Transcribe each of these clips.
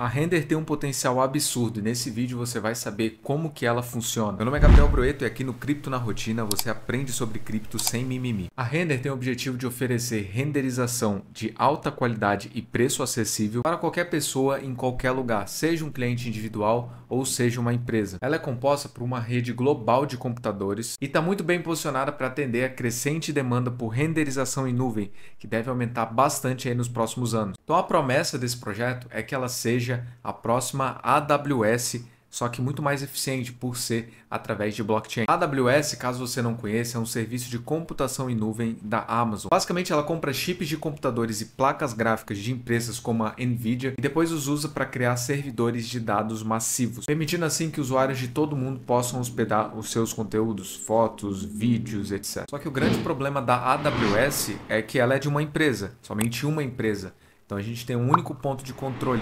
A Render tem um potencial absurdo e nesse vídeo você vai saber como que ela funciona. Meu nome é Gabriel Broeto e aqui no Cripto na Rotina você aprende sobre cripto sem mimimi. A Render tem o objetivo de oferecer renderização de alta qualidade e preço acessível para qualquer pessoa em qualquer lugar, seja um cliente individual ou seja uma empresa. Ela é composta por uma rede global de computadores e está muito bem posicionada para atender a crescente demanda por renderização em nuvem, que deve aumentar bastante nos próximos anos. Então a promessa desse projeto é que ela seja seja a próxima AWS, só que muito mais eficiente por ser através de blockchain. A AWS, caso você não conheça, é um serviço de computação em nuvem da Amazon. Basicamente, ela compra chips de computadores e placas gráficas de empresas como a Nvidia e depois os usa para criar servidores de dados massivos, permitindo assim que usuários de todo mundo possam hospedar os seus conteúdos, fotos, vídeos, etc. Só que o grande problema da AWS é que ela é de uma empresa, somente uma empresa. Então a gente tem um único ponto de controle.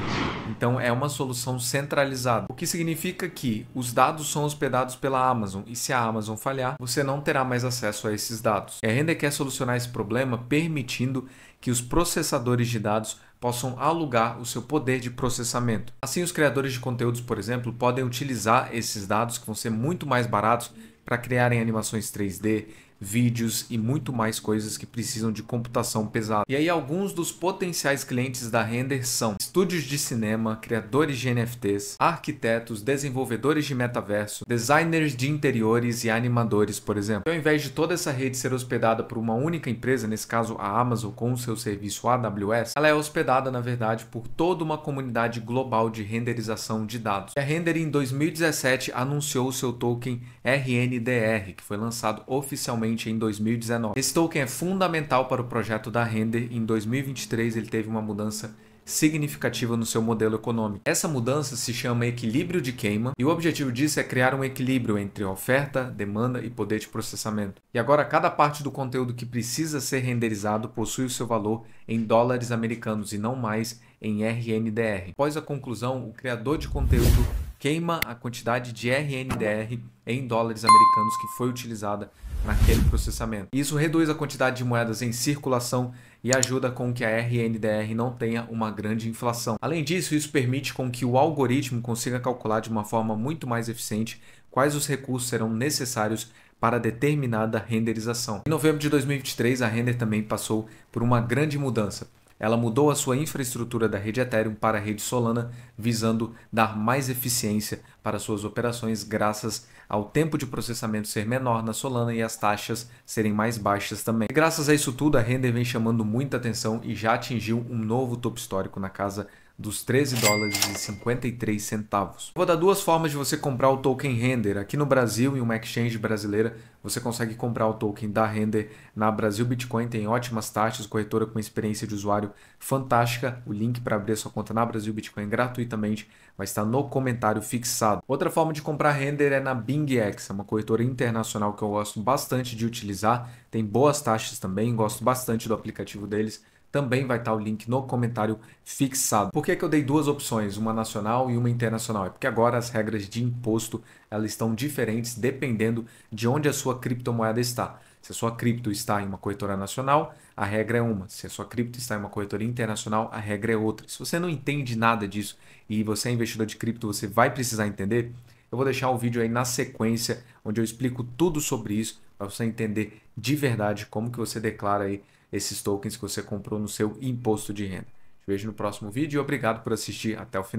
Então é uma solução centralizada. O que significa que os dados são hospedados pela Amazon e se a Amazon falhar, você não terá mais acesso a esses dados. E é a Render quer é solucionar esse problema permitindo que os processadores de dados possam alugar o seu poder de processamento. Assim, os criadores de conteúdos, por exemplo, podem utilizar esses dados que vão ser muito mais baratos para criarem animações 3D, vídeos e muito mais coisas que precisam de computação pesada. E aí alguns dos potenciais clientes da Render são estúdios de cinema, criadores de NFTs, arquitetos, desenvolvedores de metaverso, designers de interiores e animadores, por exemplo. Então, ao invés de toda essa rede ser hospedada por uma única empresa, nesse caso a Amazon com o seu serviço AWS, ela é hospedada na verdade por toda uma comunidade global de renderização de dados. E a Render em 2017 anunciou o seu token RNDR, que foi lançado oficialmente novamente em 2019. Esse token é fundamental para o projeto da Render. Em 2023 ele teve uma mudança significativa no seu modelo econômico. Essa mudança se chama equilíbrio de queima e o objetivo disso é criar um equilíbrio entre oferta, demanda e poder de processamento. E agora cada parte do conteúdo que precisa ser renderizado possui o seu valor em dólares americanos e não mais em RNDR. Após a conclusão, o criador de conteúdo queima a quantidade de RNDR em dólares americanos que foi utilizada naquele processamento. Isso reduz a quantidade de moedas em circulação e ajuda com que a RNDR não tenha uma grande inflação. Além disso, isso permite com que o algoritmo consiga calcular de uma forma muito mais eficiente quais os recursos serão necessários para determinada renderização. Em novembro de 2023, a Render também passou por uma grande mudança. Ela mudou a sua infraestrutura da rede Ethereum para a rede Solana, visando dar mais eficiência para suas operações, graças ao tempo de processamento ser menor na Solana e as taxas serem mais baixas também. E graças a isso tudo, a render vem chamando muita atenção e já atingiu um novo topo histórico na casa dos 13 dólares e 53 centavos. Vou dar duas formas de você comprar o token Render. Aqui no Brasil, em uma exchange brasileira, você consegue comprar o token da Render na Brasil Bitcoin, tem ótimas taxas, corretora com experiência de usuário fantástica. O link para abrir sua conta na Brasil Bitcoin gratuitamente vai estar no comentário fixado. Outra forma de comprar Render é na BingX, é uma corretora internacional que eu gosto bastante de utilizar, tem boas taxas também, gosto bastante do aplicativo deles também vai estar o link no comentário fixado. Por que, que eu dei duas opções, uma nacional e uma internacional? É porque agora as regras de imposto elas estão diferentes dependendo de onde a sua criptomoeda está. Se a sua cripto está em uma corretora nacional, a regra é uma. Se a sua cripto está em uma corretora internacional, a regra é outra. Se você não entende nada disso e você é investidor de cripto, você vai precisar entender. Eu vou deixar o vídeo aí na sequência, onde eu explico tudo sobre isso para você entender de verdade como que você declara aí esses tokens que você comprou no seu imposto de renda. Te vejo no próximo vídeo e obrigado por assistir até o final.